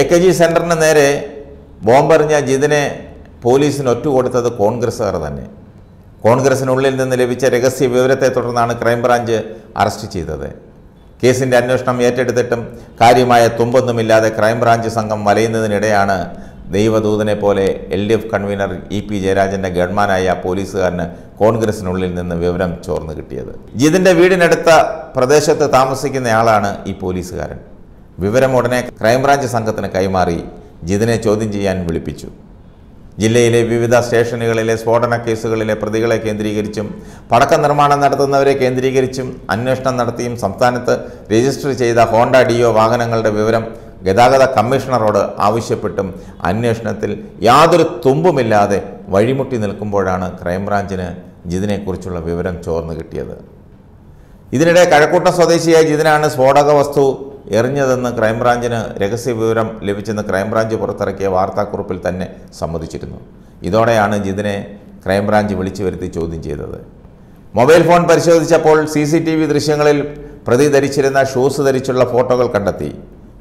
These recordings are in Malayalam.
എ കെ ജി സെൻറ്ററിന് നേരെ ബോംബെറിഞ്ഞ ജിതിനെ പോലീസിന് ഒറ്റുകൊടുത്തത് കോൺഗ്രസ്സുകാർ തന്നെ കോൺഗ്രസിനുള്ളിൽ നിന്ന് ലഭിച്ച രഹസ്യ വിവരത്തെ തുടർന്നാണ് ക്രൈംബ്രാഞ്ച് അറസ്റ്റ് ചെയ്തത് കേസിൻ്റെ അന്വേഷണം ഏറ്റെടുത്തിട്ടും കാര്യമായ തുമ്പൊന്നുമില്ലാതെ ക്രൈംബ്രാഞ്ച് സംഘം വലയുന്നതിനിടെയാണ് ദൈവദൂതനെ പോലെ L D F convenor E P ജയരാജൻ്റെ ഗൺമാനായ പോലീസുകാരന് കോൺഗ്രസിനുള്ളിൽ നിന്ന് വിവരം ചോർന്നു കിട്ടിയത് ജിതിൻ്റെ വീടിനടുത്ത പ്രദേശത്ത് താമസിക്കുന്നയാളാണ് ഈ പോലീസുകാരൻ വിവരം ഉടനെ ക്രൈംബ്രാഞ്ച് സംഘത്തിന് കൈമാറി ജിതിനെ ചോദ്യം ചെയ്യാൻ വിളിപ്പിച്ചു ജില്ലയിലെ വിവിധ സ്റ്റേഷനുകളിലെ സ്ഫോടന കേസുകളിലെ പ്രതികളെ കേന്ദ്രീകരിച്ചും പടക്ക നിർമ്മാണം നടത്തുന്നവരെ കേന്ദ്രീകരിച്ചും അന്വേഷണം നടത്തിയും സംസ്ഥാനത്ത് രജിസ്റ്റർ ചെയ്ത ഹോണ്ട ഡിയോ വാഹനങ്ങളുടെ വിവരം ഗതാഗത കമ്മീഷണറോട് ആവശ്യപ്പെട്ടും അന്വേഷണത്തിൽ യാതൊരു തുമ്പുമില്ലാതെ വഴിമുട്ടി നിൽക്കുമ്പോഴാണ് ക്രൈംബ്രാഞ്ചിന് ജിതിനെക്കുറിച്ചുള്ള വിവരം ചോർന്നു കിട്ടിയത് ഇതിനിടെ കഴക്കൂട്ട സ്വദേശിയായ ജിതിനാണ് സ്ഫോടക വസ്തു എറിഞ്ഞതെന്ന് ക്രൈംബ്രാഞ്ചിന് വിവരം ലഭിച്ചെന്ന് ക്രൈംബ്രാഞ്ച് പുറത്തിറക്കിയ വാർത്താക്കുറിപ്പിൽ തന്നെ സമ്മതിച്ചിരുന്നു ഇതോടെയാണ് ജിതിനെ ക്രൈംബ്രാഞ്ച് വിളിച്ചു വരുത്തി ചോദ്യം ചെയ്തത് മൊബൈൽ ഫോൺ പരിശോധിച്ചപ്പോൾ സി സി ടി വി ദൃശ്യങ്ങളിൽ പ്രതി ധരിച്ചിരുന്ന ഷൂസ് ധരിച്ചുള്ള ഫോട്ടോകൾ കണ്ടെത്തി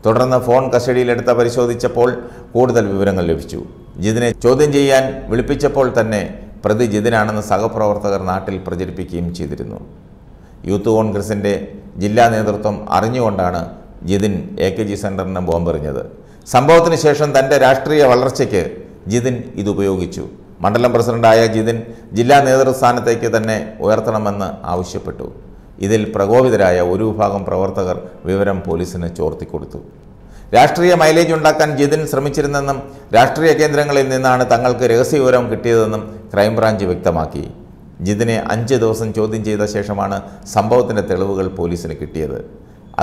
തുടർന്ന് ഫോൺ കസ്റ്റഡിയിലെടുത്ത പരിശോധിച്ചപ്പോൾ കൂടുതൽ വിവരങ്ങൾ ലഭിച്ചു ജിതിനെ ചോദ്യം ചെയ്യാൻ വിളിപ്പിച്ചപ്പോൾ തന്നെ പ്രതി ജിതിനാണെന്ന് സഹപ്രവർത്തകർ നാട്ടിൽ പ്രചരിപ്പിക്കുകയും ചെയ്തിരുന്നു യൂത്ത് കോൺഗ്രസിൻ്റെ ജില്ലാ നേതൃത്വം അറിഞ്ഞുകൊണ്ടാണ് ജിതിൻ എ കെ ജി സെൻറ്ററിന് ബോംബെറിഞ്ഞത് സംഭവത്തിന് ശേഷം തൻ്റെ രാഷ്ട്രീയ വളർച്ചയ്ക്ക് ജിതിൻ ഇത് ഉപയോഗിച്ചു മണ്ഡലം പ്രസിഡന്റായ ജിതിൻ ജില്ലാ നേതൃസ്ഥാനത്തേക്ക് തന്നെ ഉയർത്തണമെന്ന് ആവശ്യപ്പെട്ടു ഇതിൽ പ്രകോപിതരായ ഒരു വിഭാഗം പ്രവർത്തകർ വിവരം പോലീസിന് ചോർത്തിക്കൊടുത്തു രാഷ്ട്രീയ മൈലേജ് ഉണ്ടാക്കാൻ ജിതിൻ ശ്രമിച്ചിരുന്നെന്നും രാഷ്ട്രീയ കേന്ദ്രങ്ങളിൽ നിന്നാണ് തങ്ങൾക്ക് രഹസ്യ വിവരം കിട്ടിയതെന്നും ക്രൈംബ്രാഞ്ച് വ്യക്തമാക്കി ജിതിനെ അഞ്ച് ദിവസം ചോദ്യം ചെയ്ത ശേഷമാണ് സംഭവത്തിൻ്റെ തെളിവുകൾ പോലീസിന് കിട്ടിയത്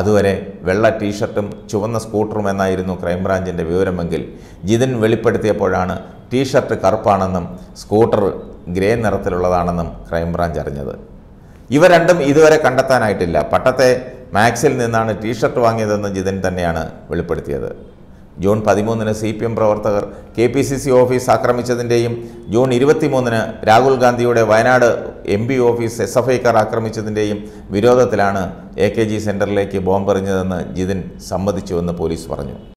അതുവരെ വെള്ള ടീഷർട്ടും ചുവന്ന സ്കൂട്ടറും എന്നായിരുന്നു ക്രൈംബ്രാഞ്ചിൻ്റെ വിവരമെങ്കിൽ ജിതിൻ വെളിപ്പെടുത്തിയപ്പോഴാണ് ടീഷർട്ട് കറുപ്പാണെന്നും സ്കൂട്ടർ ഗ്രേ നിറത്തിലുള്ളതാണെന്നും ക്രൈംബ്രാഞ്ച് അറിഞ്ഞത് ഇവ രണ്ടും ഇതുവരെ കണ്ടെത്താനായിട്ടില്ല പട്ടത്തെ മാക്സിൽ നിന്നാണ് ടീഷർട്ട് വാങ്ങിയതെന്ന് ജിതിൻ തന്നെയാണ് വെളിപ്പെടുത്തിയത് ജൂൺ പതിമൂന്നിന് സി പി എം പ്രവർത്തകർ K P C C office ആക്രമിച്ചതിൻ്റെയും ജൂൺ ഇരുപത്തിമൂന്നിന് രാഹുൽ ഗാന്ധിയുടെ Wayanad M P office S F ഐക്കാർ ആക്രമിച്ചതിൻ്റെയും വിരോധത്തിലാണ് എ കെ ജി സെൻറ്ററിലേക്ക് ബോംബെറിഞ്ഞതെന്ന് ജിതിൻ സമ്മതിച്ചുവെന്ന് പോലീസ് പറഞ്ഞു